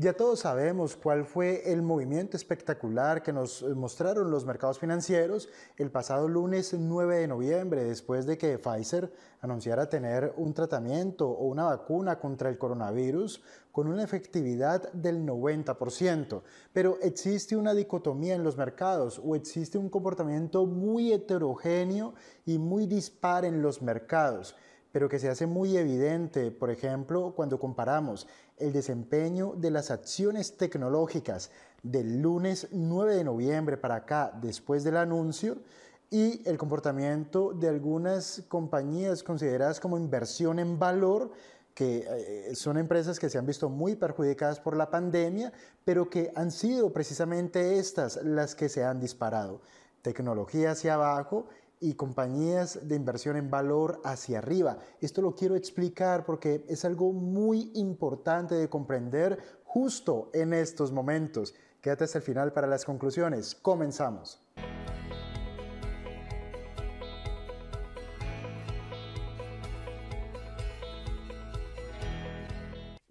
Ya todos sabemos cuál fue el movimiento espectacular que nos eh, mostraron los mercados financieros el pasado lunes 9 de noviembre, después de que Pfizer anunciara tener un tratamiento o una vacuna contra el coronavirus con una efectividad del 90%. Pero existe una dicotomía en los mercados o existe un comportamiento muy heterogéneo y muy dispar en los mercados pero que se hace muy evidente, por ejemplo, cuando comparamos el desempeño de las acciones tecnológicas del lunes 9 de noviembre para acá, después del anuncio, y el comportamiento de algunas compañías consideradas como inversión en valor, que eh, son empresas que se han visto muy perjudicadas por la pandemia, pero que han sido precisamente estas las que se han disparado. Tecnología hacia abajo y compañías de inversión en valor hacia arriba. Esto lo quiero explicar porque es algo muy importante de comprender justo en estos momentos. Quédate hasta el final para las conclusiones. Comenzamos.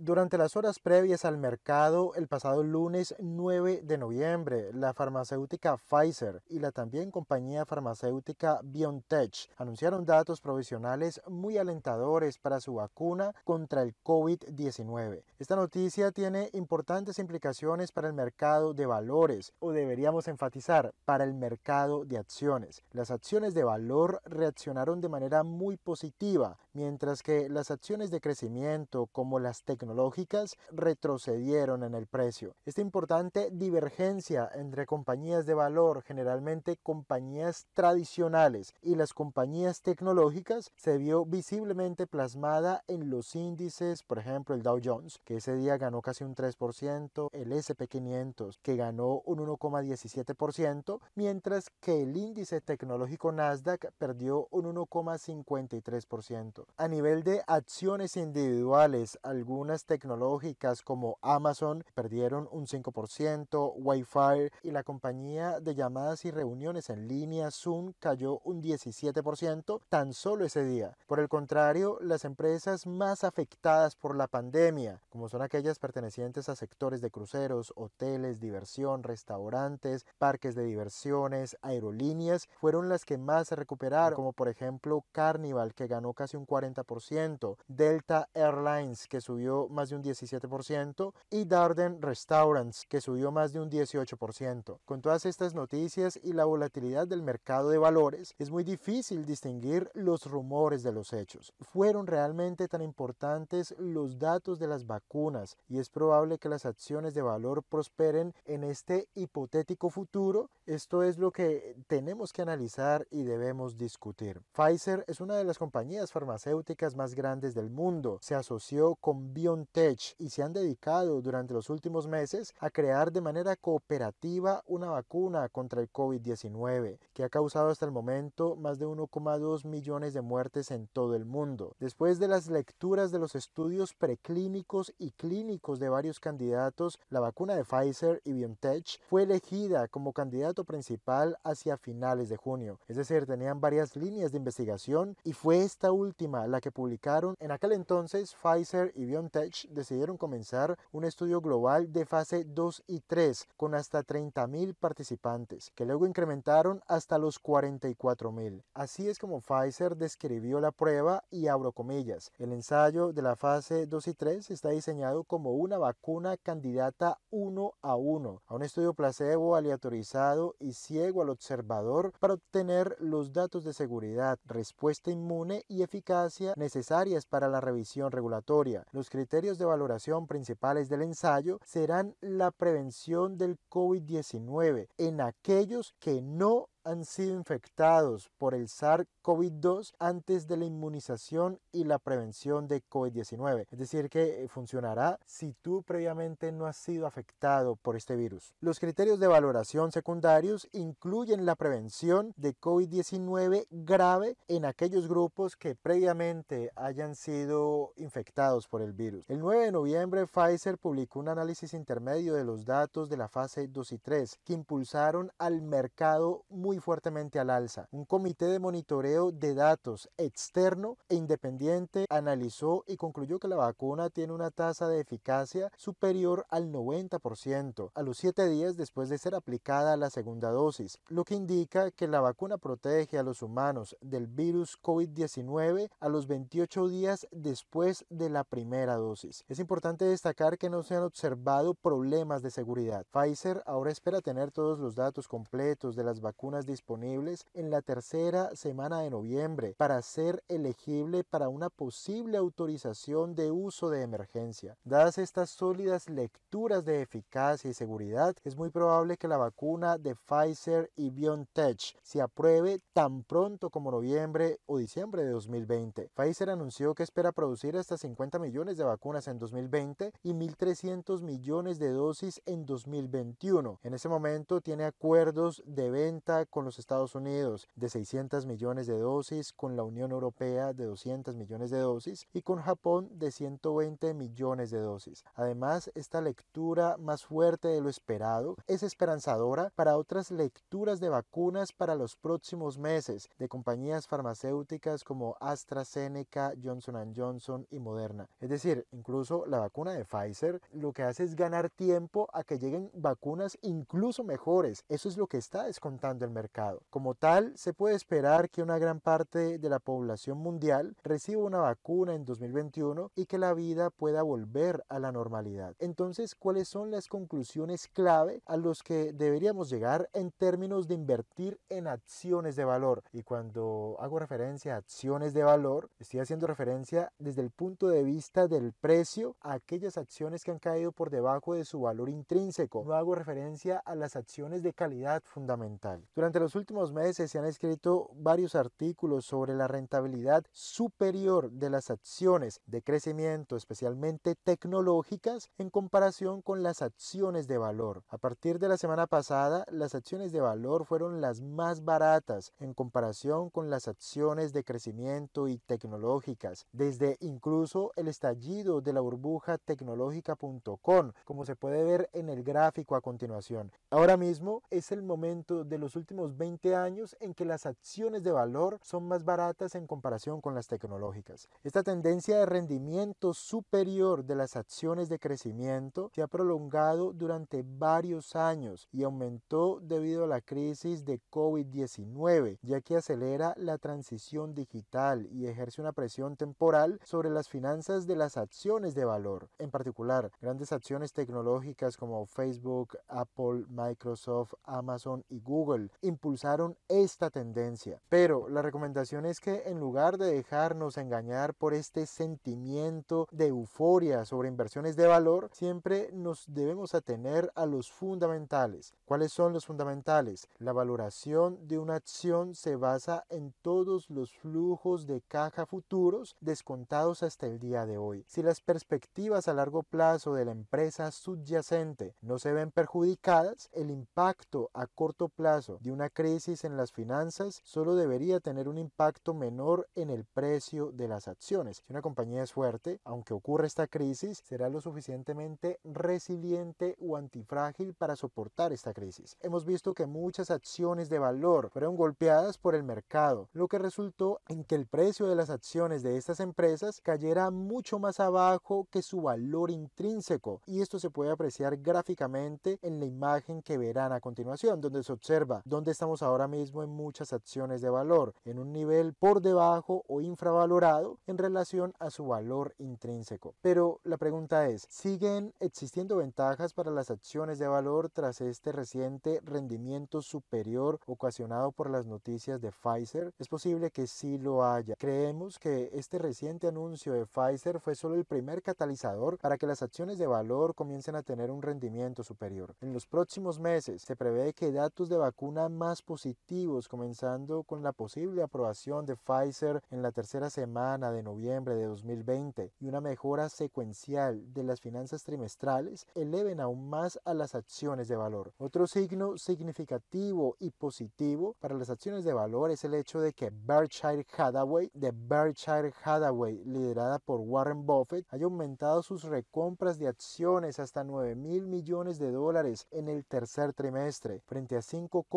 Durante las horas previas al mercado, el pasado lunes 9 de noviembre, la farmacéutica Pfizer y la también compañía farmacéutica BioNTech anunciaron datos provisionales muy alentadores para su vacuna contra el COVID-19. Esta noticia tiene importantes implicaciones para el mercado de valores, o deberíamos enfatizar, para el mercado de acciones. Las acciones de valor reaccionaron de manera muy positiva, mientras que las acciones de crecimiento, como las tecnologías, tecnológicas retrocedieron en el precio. Esta importante divergencia entre compañías de valor, generalmente compañías tradicionales, y las compañías tecnológicas se vio visiblemente plasmada en los índices, por ejemplo el Dow Jones, que ese día ganó casi un 3%, el SP500, que ganó un 1,17%, mientras que el índice tecnológico Nasdaq perdió un 1,53%. A nivel de acciones individuales, algunas tecnológicas como Amazon perdieron un 5%, Wi-Fi y la compañía de llamadas y reuniones en línea Zoom cayó un 17% tan solo ese día. Por el contrario, las empresas más afectadas por la pandemia, como son aquellas pertenecientes a sectores de cruceros, hoteles, diversión, restaurantes, parques de diversiones, aerolíneas, fueron las que más se recuperaron, como por ejemplo Carnival, que ganó casi un 40%, Delta Airlines, que subió más de un 17%, y Darden Restaurants, que subió más de un 18%. Con todas estas noticias y la volatilidad del mercado de valores, es muy difícil distinguir los rumores de los hechos. ¿Fueron realmente tan importantes los datos de las vacunas y es probable que las acciones de valor prosperen en este hipotético futuro? Esto es lo que tenemos que analizar y debemos discutir. Pfizer es una de las compañías farmacéuticas más grandes del mundo. Se asoció con BioNTech Tech y se han dedicado durante los últimos meses a crear de manera cooperativa una vacuna contra el COVID-19, que ha causado hasta el momento más de 1,2 millones de muertes en todo el mundo. Después de las lecturas de los estudios preclínicos y clínicos de varios candidatos, la vacuna de Pfizer y BioNTech fue elegida como candidato principal hacia finales de junio. Es decir, tenían varias líneas de investigación y fue esta última la que publicaron en aquel entonces Pfizer y BioNTech decidieron comenzar un estudio global de fase 2 y 3 con hasta 30.000 participantes, que luego incrementaron hasta los 44.000. Así es como Pfizer describió la prueba y abro comillas. El ensayo de la fase 2 y 3 está diseñado como una vacuna candidata 1 a 1 a un estudio placebo aleatorizado y ciego al observador para obtener los datos de seguridad, respuesta inmune y eficacia necesarias para la revisión regulatoria. Los criterios criterios de valoración principales del ensayo serán la prevención del COVID-19 en aquellos que no han sido infectados por el SARS-CoV-2 antes de la inmunización y la prevención de COVID-19. Es decir, que eh, funcionará si tú previamente no has sido afectado por este virus. Los criterios de valoración secundarios incluyen la prevención de COVID-19 grave en aquellos grupos que previamente hayan sido infectados por el virus. El 9 de noviembre, Pfizer publicó un análisis intermedio de los datos de la fase 2 y 3 que impulsaron al mercado muy fuertemente al alza. Un comité de monitoreo de datos externo e independiente analizó y concluyó que la vacuna tiene una tasa de eficacia superior al 90% a los 7 días después de ser aplicada la segunda dosis, lo que indica que la vacuna protege a los humanos del virus COVID-19 a los 28 días después de la primera dosis. Es importante destacar que no se han observado problemas de seguridad. Pfizer ahora espera tener todos los datos completos de las vacunas disponibles en la tercera semana de noviembre para ser elegible para una posible autorización de uso de emergencia. Dadas estas sólidas lecturas de eficacia y seguridad, es muy probable que la vacuna de Pfizer y BioNTech se apruebe tan pronto como noviembre o diciembre de 2020. Pfizer anunció que espera producir hasta 50 millones de vacunas en 2020 y 1.300 millones de dosis en 2021. En ese momento tiene acuerdos de venta con los Estados Unidos de 600 millones de dosis, con la Unión Europea de 200 millones de dosis y con Japón de 120 millones de dosis. Además, esta lectura más fuerte de lo esperado es esperanzadora para otras lecturas de vacunas para los próximos meses de compañías farmacéuticas como AstraZeneca, Johnson Johnson y Moderna. Es decir, incluso la vacuna de Pfizer lo que hace es ganar tiempo a que lleguen vacunas incluso mejores. Eso es lo que está descontando el mercado. Como tal, se puede esperar que una gran parte de la población mundial reciba una vacuna en 2021 y que la vida pueda volver a la normalidad. Entonces, ¿cuáles son las conclusiones clave a los que deberíamos llegar en términos de invertir en acciones de valor? Y cuando hago referencia a acciones de valor, estoy haciendo referencia desde el punto de vista del precio a aquellas acciones que han caído por debajo de su valor intrínseco. No hago referencia a las acciones de calidad fundamental. Durante durante los últimos meses se han escrito varios artículos sobre la rentabilidad superior de las acciones de crecimiento, especialmente tecnológicas, en comparación con las acciones de valor. A partir de la semana pasada, las acciones de valor fueron las más baratas en comparación con las acciones de crecimiento y tecnológicas, desde incluso el estallido de la burbuja tecnológica.com, como se puede ver en el gráfico a continuación. Ahora mismo es el momento de los últimos 20 años en que las acciones de valor son más baratas en comparación con las tecnológicas. Esta tendencia de rendimiento superior de las acciones de crecimiento se ha prolongado durante varios años y aumentó debido a la crisis de COVID-19, ya que acelera la transición digital y ejerce una presión temporal sobre las finanzas de las acciones de valor. En particular, grandes acciones tecnológicas como Facebook, Apple, Microsoft, Amazon y Google impulsaron esta tendencia. Pero la recomendación es que en lugar de dejarnos engañar por este sentimiento de euforia sobre inversiones de valor, siempre nos debemos atener a los fundamentales. ¿Cuáles son los fundamentales? La valoración de una acción se basa en todos los flujos de caja futuros descontados hasta el día de hoy. Si las perspectivas a largo plazo de la empresa subyacente no se ven perjudicadas, el impacto a corto plazo de una una crisis en las finanzas solo debería tener un impacto menor en el precio de las acciones. Si una compañía es fuerte, aunque ocurra esta crisis, será lo suficientemente resiliente o antifrágil para soportar esta crisis. Hemos visto que muchas acciones de valor fueron golpeadas por el mercado, lo que resultó en que el precio de las acciones de estas empresas cayera mucho más abajo que su valor intrínseco y esto se puede apreciar gráficamente en la imagen que verán a continuación, donde se observa dónde estamos ahora mismo en muchas acciones de valor, en un nivel por debajo o infravalorado en relación a su valor intrínseco. Pero la pregunta es, ¿siguen existiendo ventajas para las acciones de valor tras este reciente rendimiento superior ocasionado por las noticias de Pfizer? Es posible que sí lo haya. Creemos que este reciente anuncio de Pfizer fue solo el primer catalizador para que las acciones de valor comiencen a tener un rendimiento superior. En los próximos meses se prevé que datos de vacuna más positivos, comenzando con la posible aprobación de Pfizer en la tercera semana de noviembre de 2020 y una mejora secuencial de las finanzas trimestrales, eleven aún más a las acciones de valor. Otro signo significativo y positivo para las acciones de valor es el hecho de que Berkshire Hathaway, de Berkshire Hathaway, liderada por Warren Buffett, haya aumentado sus recompras de acciones hasta 9 mil millones de dólares en el tercer trimestre, frente a 5,5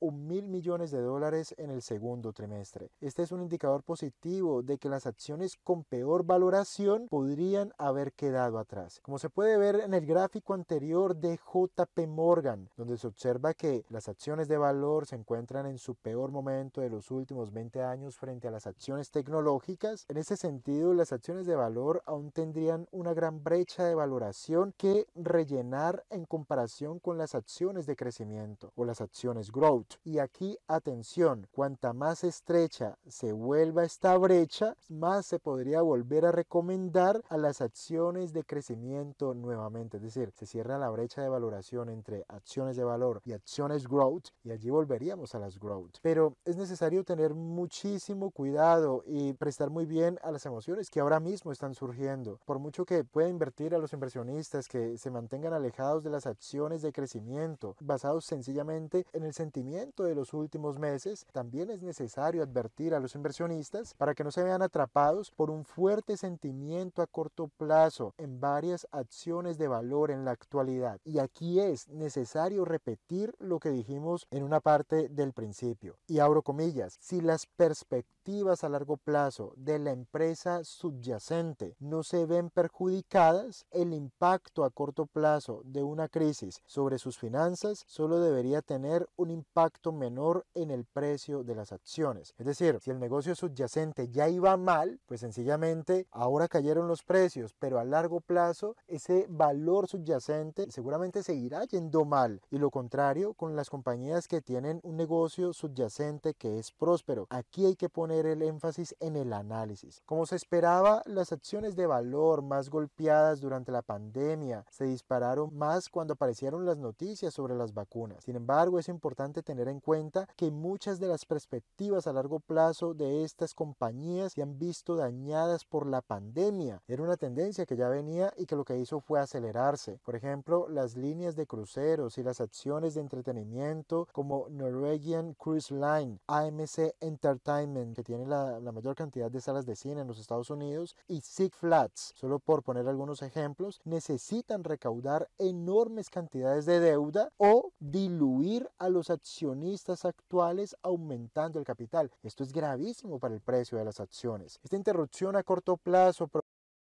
un mil millones de dólares en el segundo trimestre. Este es un indicador positivo de que las acciones con peor valoración podrían haber quedado atrás. Como se puede ver en el gráfico anterior de JP Morgan, donde se observa que las acciones de valor se encuentran en su peor momento de los últimos 20 años frente a las acciones tecnológicas, en ese sentido las acciones de valor aún tendrían una gran brecha de valoración que rellenar en comparación con las acciones de crecimiento o las acciones growth y aquí atención, cuanta más estrecha se vuelva esta brecha, más se podría volver a recomendar a las acciones de crecimiento nuevamente. Es decir, se cierra la brecha de valoración entre acciones de valor y acciones growth y allí volveríamos a las growth. Pero es necesario tener muchísimo cuidado y prestar muy bien a las emociones que ahora mismo están surgiendo. Por mucho que pueda invertir a los inversionistas que se mantengan alejados de las acciones de crecimiento basados sencillamente en el sentimiento de los últimos meses, también es necesario advertir a los inversionistas para que no se vean atrapados por un fuerte sentimiento a corto plazo en varias acciones de valor en la actualidad. Y aquí es necesario repetir lo que dijimos en una parte del principio. Y abro comillas, si las perspectivas a largo plazo de la empresa subyacente no se ven perjudicadas, el impacto a corto plazo de una crisis sobre sus finanzas solo debería tener un impacto menor en el precio de las acciones. Es decir, si el negocio subyacente ya iba mal, pues sencillamente ahora cayeron los precios, pero a largo plazo ese valor subyacente seguramente seguirá yendo mal. Y lo contrario con las compañías que tienen un negocio subyacente que es próspero. Aquí hay que poner el énfasis en el análisis. Como se esperaba, las acciones de valor más golpeadas durante la pandemia se dispararon más cuando aparecieron las noticias sobre las vacunas. Sin embargo, es importante tener en cuenta que muchas de las perspectivas a largo plazo de estas compañías se han visto dañadas por la pandemia. Era una tendencia que ya venía y que lo que hizo fue acelerarse. Por ejemplo, las líneas de cruceros y las acciones de entretenimiento como Norwegian Cruise Line, AMC Entertainment, que tiene la, mayor cantidad de salas de cine en los Estados Unidos, y Six Flats, solo por poner algunos ejemplos, necesitan recaudar enormes cantidades de deuda o diluir a los accionistas actuales aumentando el capital. Esto es gravísimo para el precio de las acciones. Esta interrupción a corto plazo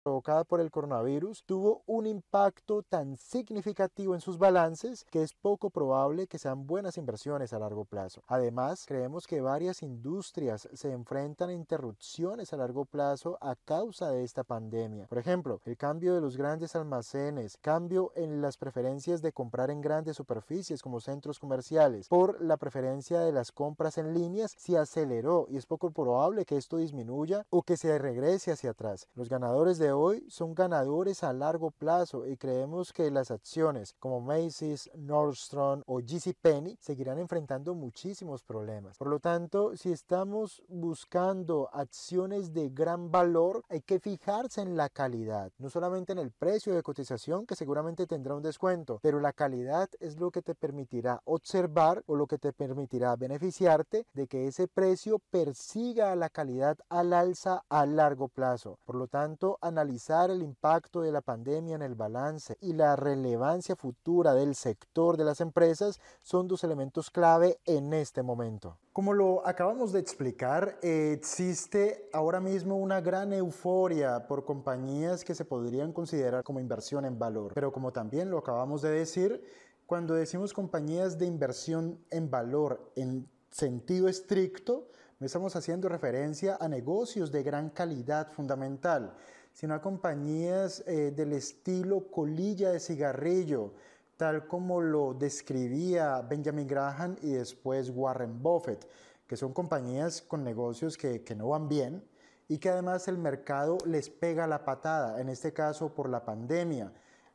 provocada por el coronavirus tuvo un impacto tan significativo en sus balances que es poco probable que sean buenas inversiones a largo plazo. Además, creemos que varias industrias se enfrentan a interrupciones a largo plazo a causa de esta pandemia. Por ejemplo, el cambio de los grandes almacenes, cambio en las preferencias de comprar en grandes superficies como centros comerciales por la preferencia de las compras en líneas se aceleró y es poco probable que esto disminuya o que se regrese hacia atrás. Los ganadores de hoy son ganadores a largo plazo y creemos que las acciones como Macy's, Nordstrom o JCPenney seguirán enfrentando muchísimos problemas. Por lo tanto, si estamos buscando acciones de gran valor, hay que fijarse en la calidad, no solamente en el precio de cotización que seguramente tendrá un descuento, pero la calidad es lo que te permitirá observar o lo que te permitirá beneficiarte de que ese precio persiga la calidad al alza a largo plazo. Por lo tanto, analizar analizar el impacto de la pandemia en el balance y la relevancia futura del sector de las empresas son dos elementos clave en este momento. Como lo acabamos de explicar, existe ahora mismo una gran euforia por compañías que se podrían considerar como inversión en valor, pero como también lo acabamos de decir, cuando decimos compañías de inversión en valor en sentido estricto, estamos haciendo referencia a negocios de gran calidad fundamental, sino a compañías eh, del estilo colilla de cigarrillo, tal como lo describía Benjamin Graham y después Warren Buffett, que son compañías con negocios que no van bien y que además el mercado les pega la patada, en este caso por la pandemia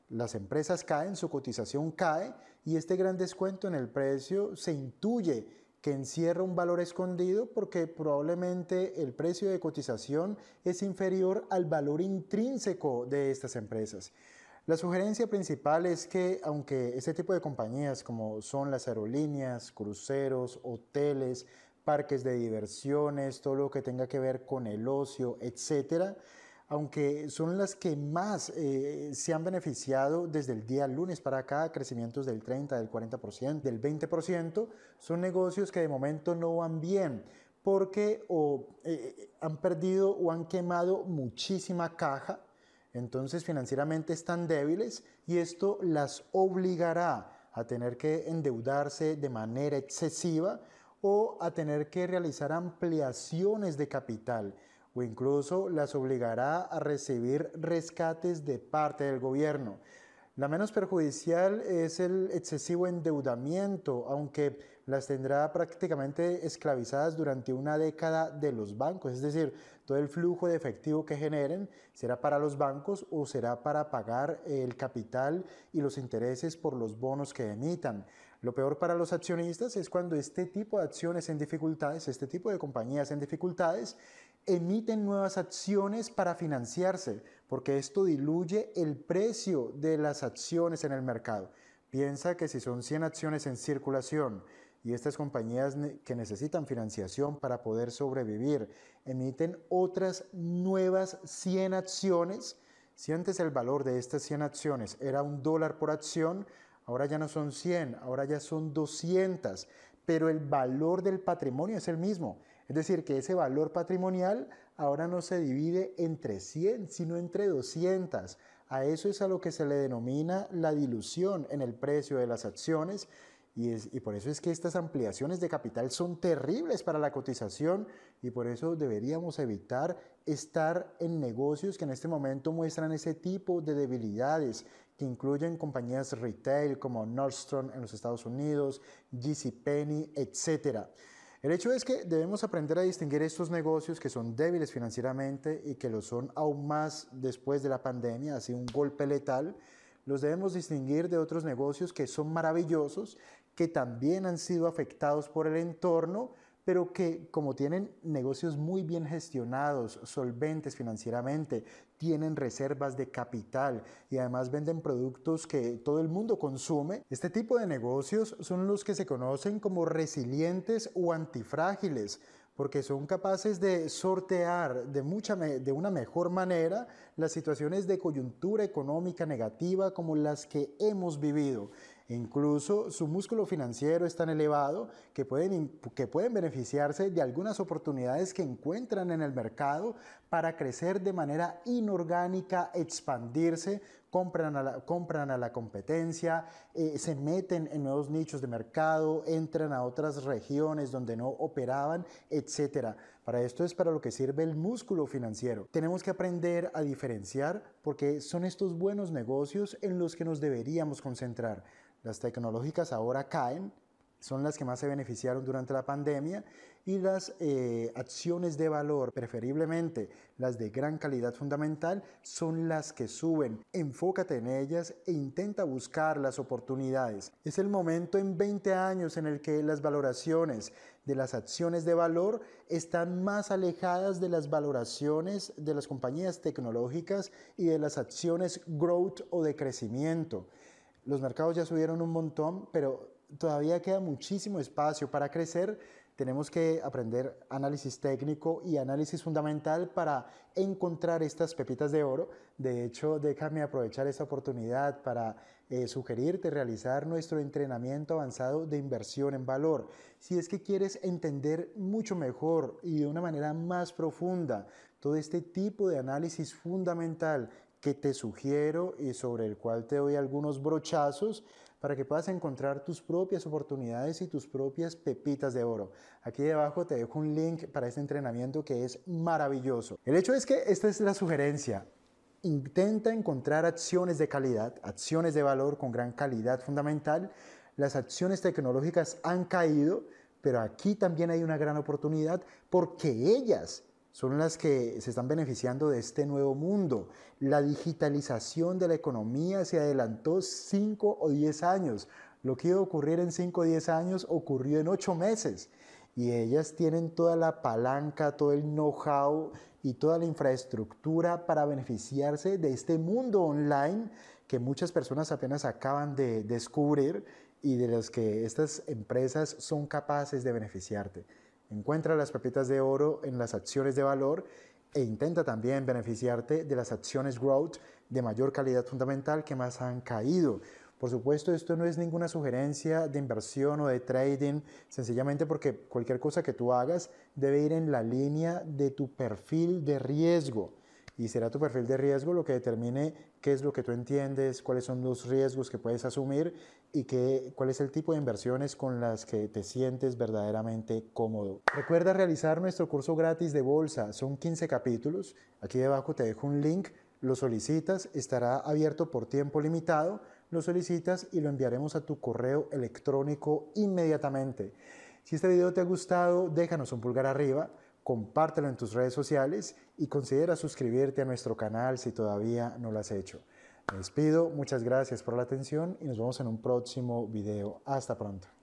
las empresas caen, su cotización cae y este gran descuento en el precio se intuye que encierra un valor escondido porque probablemente el precio de cotización es inferior al valor intrínseco de estas empresas. La sugerencia principal es que aunque este tipo de compañías como son las aerolíneas, cruceros, hoteles, parques de diversiones, todo lo que tenga que ver con el ocio, etcétera, aunque son las que más eh, se han beneficiado desde el día lunes para acá, crecimientos del 30, del 40%, del 20%, son negocios que de momento no van bien porque o, eh, han perdido o han quemado muchísima caja, entonces financieramente están débiles y esto las obligará a tener que endeudarse de manera excesiva o a tener que realizar ampliaciones de capital o incluso las obligará a recibir rescates de parte del gobierno. La menos perjudicial es el excesivo endeudamiento, aunque las tendrá prácticamente esclavizadas durante una década de los bancos, es decir, todo el flujo de efectivo que generen será para los bancos o será para pagar el capital y los intereses por los bonos que emitan. Lo peor para los accionistas es cuando este tipo de acciones en dificultades, este tipo de compañías en dificultades, emiten nuevas acciones para financiarse, porque esto diluye el precio de las acciones en el mercado. Piensa que si son 100 acciones en circulación y estas compañías que necesitan financiación para poder sobrevivir emiten otras nuevas 100 acciones, si antes el valor de estas 100 acciones era un dólar por acción, ahora ya no son 100, ahora ya son 200, pero el valor del patrimonio es el mismo. Es decir, que ese valor patrimonial ahora no se divide entre 100, sino entre 200. A eso es a lo que se le denomina la dilución en el precio de las acciones y, por eso es que estas ampliaciones de capital son terribles para la cotización y por eso deberíamos evitar estar en negocios que en este momento muestran ese tipo de debilidades, que incluyen compañías retail como Nordstrom en los Estados Unidos, JCPenney, etcétera. etc. El hecho es que debemos aprender a distinguir estos negocios que son débiles financieramente y que lo son aún más después de la pandemia, así un golpe letal. Los debemos distinguir de otros negocios que son maravillosos, que también han sido afectados por el entorno, pero que como tienen negocios muy bien gestionados, solventes financieramente, tienen reservas de capital y además venden productos que todo el mundo consume, este tipo de negocios son los que se conocen como resilientes o antifrágiles porque son capaces de sortear de, de una mejor manera las situaciones de coyuntura económica negativa como las que hemos vivido Incluso su músculo financiero es tan elevado que pueden, que pueden beneficiarse de algunas oportunidades que encuentran en el mercado para crecer de manera inorgánica, expandirse, compran a la, compran a la competencia, eh, se meten en nuevos nichos de mercado, entran a otras regiones donde no operaban, etc. Para esto es para lo que sirve el músculo financiero. Tenemos que aprender a diferenciar porque son estos buenos negocios en los que nos deberíamos concentrar. Las tecnológicas ahora caen, son las que más se beneficiaron durante la pandemia y las eh, acciones de valor, preferiblemente las de gran calidad fundamental, son las que suben. Enfócate en ellas e intenta buscar las oportunidades. Es el momento en 20 años en el que las valoraciones de las acciones de valor están más alejadas de las valoraciones de las compañías tecnológicas y de las acciones growth o de crecimiento. Los mercados ya subieron un montón, pero todavía queda muchísimo espacio para crecer. Tenemos que aprender análisis técnico y análisis fundamental para encontrar estas pepitas de oro. De hecho, déjame aprovechar esta oportunidad para eh, sugerirte realizar nuestro entrenamiento avanzado de inversión en valor. Si es que quieres entender mucho mejor y de una manera más profunda todo este tipo de análisis fundamental que te sugiero y sobre el cual te doy algunos brochazos para que puedas encontrar tus propias oportunidades y tus propias pepitas de oro. Aquí debajo te dejo un link para este entrenamiento que es maravilloso. El hecho es que esta es la sugerencia. Intenta encontrar acciones de calidad, acciones de valor con gran calidad fundamental. Las acciones tecnológicas han caído, pero aquí también hay una gran oportunidad porque ellas son las que se están beneficiando de este nuevo mundo. La digitalización de la economía se adelantó 5 o 10 años. Lo que iba a ocurrir en 5 o 10 años ocurrió en 8 meses. Y ellas tienen toda la palanca, todo el know-how y toda la infraestructura para beneficiarse de este mundo online que muchas personas apenas acaban de descubrir y de los que estas empresas son capaces de beneficiarte. Encuentra las pepitas de oro en las acciones de valor e intenta también beneficiarte de las acciones growth de mayor calidad fundamental que más han caído. Por supuesto, esto no es ninguna sugerencia de inversión o de trading, sencillamente porque cualquier cosa que tú hagas debe ir en la línea de tu perfil de riesgo y será tu perfil de riesgo lo que determine qué es lo que tú entiendes, cuáles son los riesgos que puedes asumir y qué, cuál es el tipo de inversiones con las que te sientes verdaderamente cómodo. Recuerda realizar nuestro curso gratis de bolsa, son 15 capítulos, aquí debajo te dejo un link, lo solicitas, estará abierto por tiempo limitado, lo solicitas y lo enviaremos a tu correo electrónico inmediatamente. Si este video te ha gustado, déjanos un pulgar arriba compártelo en tus redes sociales y considera suscribirte a nuestro canal si todavía no lo has hecho. Les despido, muchas gracias por la atención y nos vemos en un próximo video. Hasta pronto.